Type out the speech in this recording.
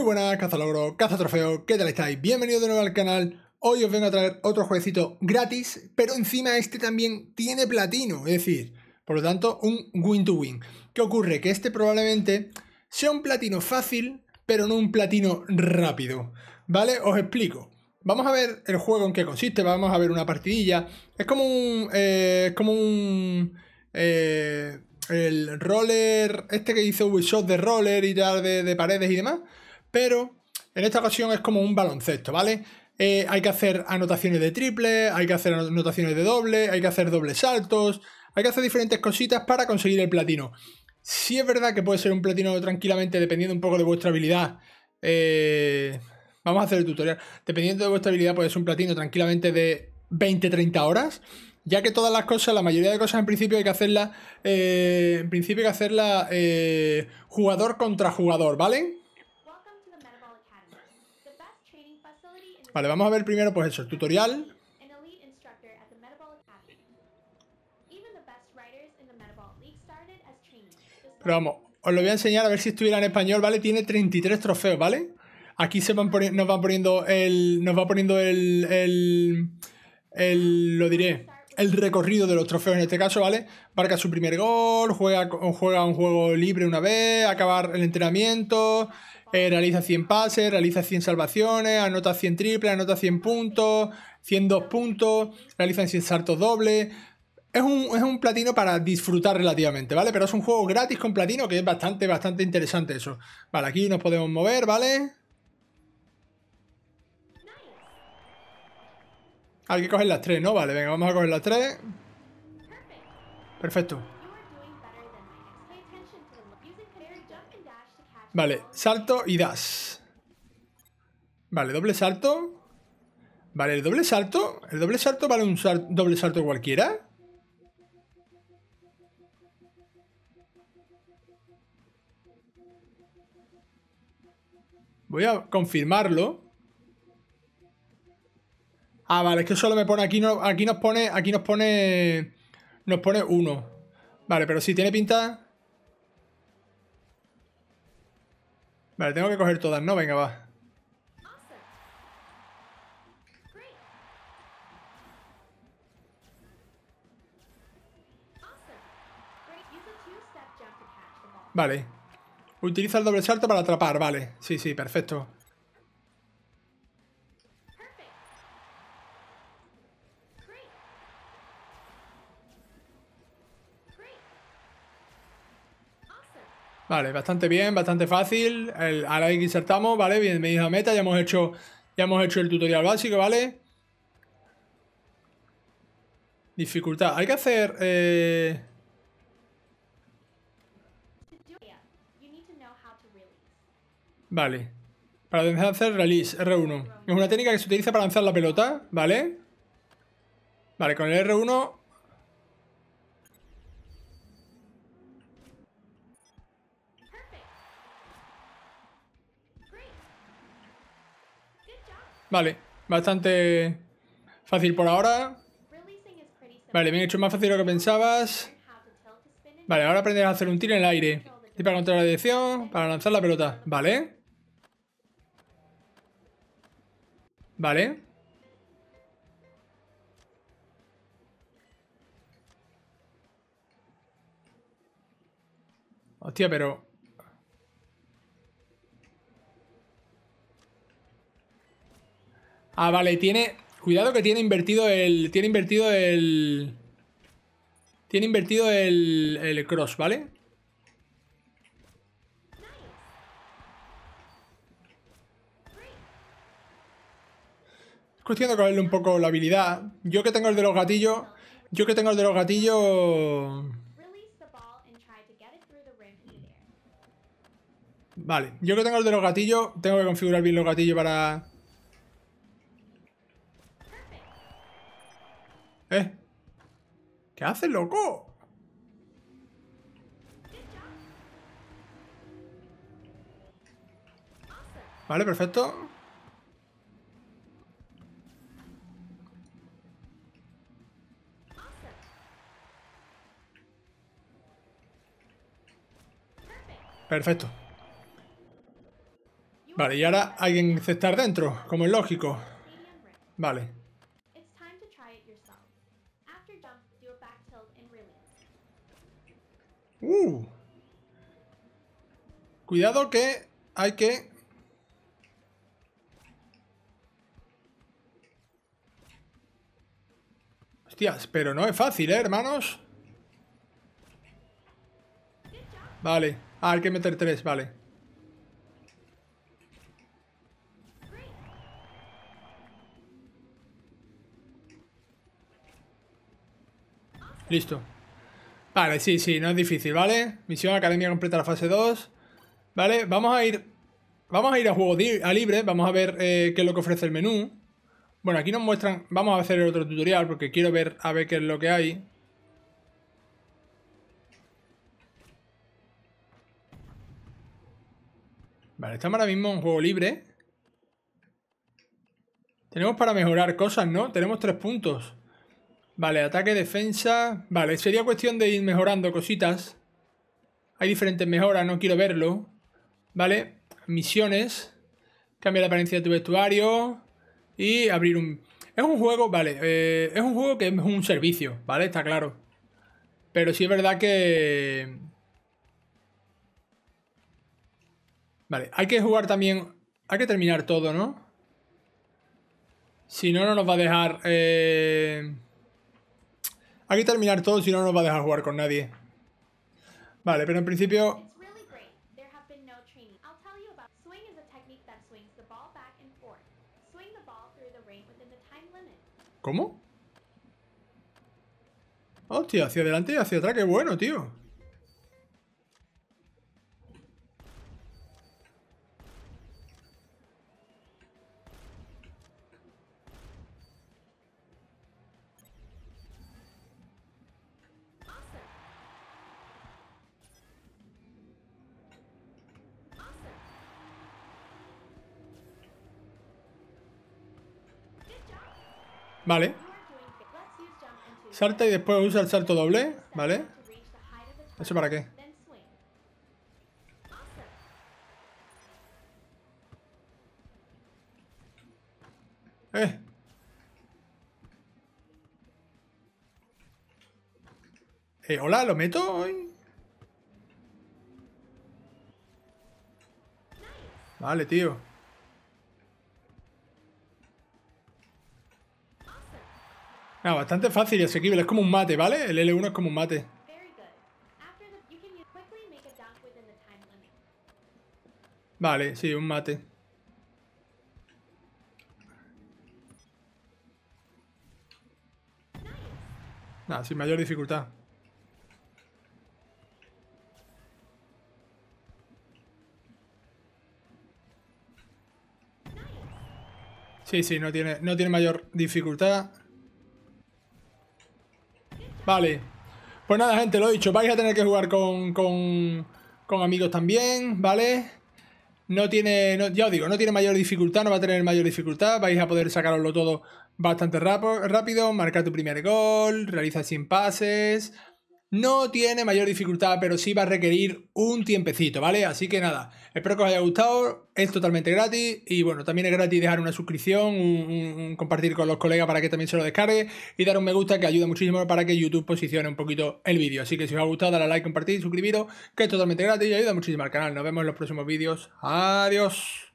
Muy buenas, cazalogro, trofeo ¿qué tal estáis? Bienvenidos de nuevo al canal. Hoy os vengo a traer otro jueguecito gratis, pero encima este también tiene platino, es decir, por lo tanto, un win to win. ¿Qué ocurre? Que este probablemente sea un platino fácil, pero no un platino rápido, ¿vale? Os explico. Vamos a ver el juego en qué consiste, vamos a ver una partidilla. Es como un... Eh, es como un... Eh, el roller, este que hizo Ubisoft de roller y tal, de paredes y demás pero en esta ocasión es como un baloncesto, ¿vale? Eh, hay que hacer anotaciones de triple, hay que hacer anotaciones de doble, hay que hacer dobles saltos, hay que hacer diferentes cositas para conseguir el platino. Si es verdad que puede ser un platino tranquilamente, dependiendo un poco de vuestra habilidad. Eh, vamos a hacer el tutorial. Dependiendo de vuestra habilidad, puede ser un platino tranquilamente de 20-30 horas. Ya que todas las cosas, la mayoría de cosas en principio hay que hacerlas. Eh, en principio hay que hacerlas jugador contra jugador, ¿vale? Vale, vamos a ver primero pues eso, el tutorial. Pero vamos, os lo voy a enseñar a ver si estuviera en español, ¿vale? Tiene 33 trofeos, ¿vale? Aquí se van nos van poniendo el... Nos va poniendo el, el lo diré el recorrido de los trofeos en este caso, ¿vale? Marca su primer gol, juega, juega un juego libre una vez, acabar el entrenamiento, eh, realiza 100 pases, realiza 100 salvaciones, anota 100 triples, anota 100 puntos, 102 puntos, realiza 100 saltos dobles. Es un, es un, platino para disfrutar relativamente, ¿vale? Pero es un juego gratis con platino que es bastante, bastante interesante eso. Vale, aquí nos podemos mover, ¿vale? Hay que coger las tres, ¿no? Vale, venga, vamos a coger las tres. Perfecto. Vale, salto y das. Vale, doble salto. Vale, el doble salto. ¿El doble salto vale un doble salto cualquiera? Voy a confirmarlo. Ah, vale, es que solo me pone. Aquí, no, aquí nos pone. Aquí nos pone. Nos pone uno. Vale, pero si tiene pinta. Vale, tengo que coger todas, ¿no? Venga, va. Vale. Utiliza el doble salto para atrapar, vale. Sí, sí, perfecto. Vale, bastante bien, bastante fácil. El, ahora que insertamos, ¿vale? Bien, a meta, ya hemos hecho, ya hemos hecho el tutorial básico, ¿vale? Dificultad. Hay que hacer... Eh, vale. Para hacer release, R1. Es una técnica que se utiliza para lanzar la pelota, ¿vale? Vale, con el R1 Vale, bastante fácil por ahora. Vale, bien hecho, más fácil de lo que pensabas. Vale, ahora aprendes a hacer un tiro en el aire. Y para controlar la dirección, para lanzar la pelota. Vale. Vale. Hostia, pero... Ah, vale, tiene... Cuidado que tiene invertido el... Tiene invertido el... Tiene invertido el, el cross, ¿vale? Es cuestión de cogerle un poco la habilidad. Yo que tengo el de los gatillos... Yo que tengo el de los gatillos... Vale, yo que tengo el de los gatillos, tengo que configurar bien los gatillos para... ¡Eh! ¿Qué haces, loco? Vale, perfecto. Perfecto. Vale, y ahora alguien se está dentro, como es lógico. Vale. Uh. Cuidado que hay que... Hostias, pero no es fácil, ¿eh, hermanos? Vale. Ah, hay que meter tres, vale. Listo. Vale, sí, sí, no es difícil, ¿vale? Misión Academia completa la fase 2. Vale, vamos a ir... Vamos a ir a juego a libre, vamos a ver eh, qué es lo que ofrece el menú. Bueno, aquí nos muestran... Vamos a hacer el otro tutorial porque quiero ver a ver qué es lo que hay. Vale, estamos ahora mismo en juego libre. Tenemos para mejorar cosas, ¿no? Tenemos tres puntos. Vale, ataque, defensa... Vale, sería cuestión de ir mejorando cositas. Hay diferentes mejoras, no quiero verlo. Vale, misiones. Cambia la apariencia de tu vestuario. Y abrir un... Es un juego, vale, eh, es un juego que es un servicio, ¿vale? Está claro. Pero sí es verdad que... Vale, hay que jugar también... Hay que terminar todo, ¿no? Si no, no nos va a dejar... Eh, hay que terminar todo, si no, no nos va a dejar jugar con nadie. Vale, pero en principio... ¿Cómo? Hostia, hacia adelante y hacia atrás, qué bueno, tío. Vale. Salta y después usa el salto doble, ¿vale? ¿Eso para qué? Eh. Eh, hola, ¿lo meto Vale, tío. No, ah, bastante fácil y asequible. Es como un mate, ¿vale? El L1 es como un mate. Vale, sí, un mate. Nada, ah, sin mayor dificultad. Sí, sí, no tiene, no tiene mayor dificultad. Vale. Pues nada, gente, lo he dicho. Vais a tener que jugar con, con, amigos también, ¿vale? No tiene, ya os digo, no tiene mayor dificultad, no va a tener mayor dificultad. Vais a poder sacaroslo todo bastante rápido. Marcar tu primer gol, realiza sin pases no tiene mayor dificultad, pero sí va a requerir un tiempecito, ¿vale? Así que nada, espero que os haya gustado, es totalmente gratis y bueno, también es gratis dejar una suscripción, compartir con los colegas para que también se lo descargue y dar un me gusta que ayuda muchísimo para que YouTube posicione un poquito el vídeo. Así que si os ha gustado, dale a like, compartir, suscribiros, que es totalmente gratis y ayuda muchísimo al canal. Nos vemos en los próximos vídeos. Adiós.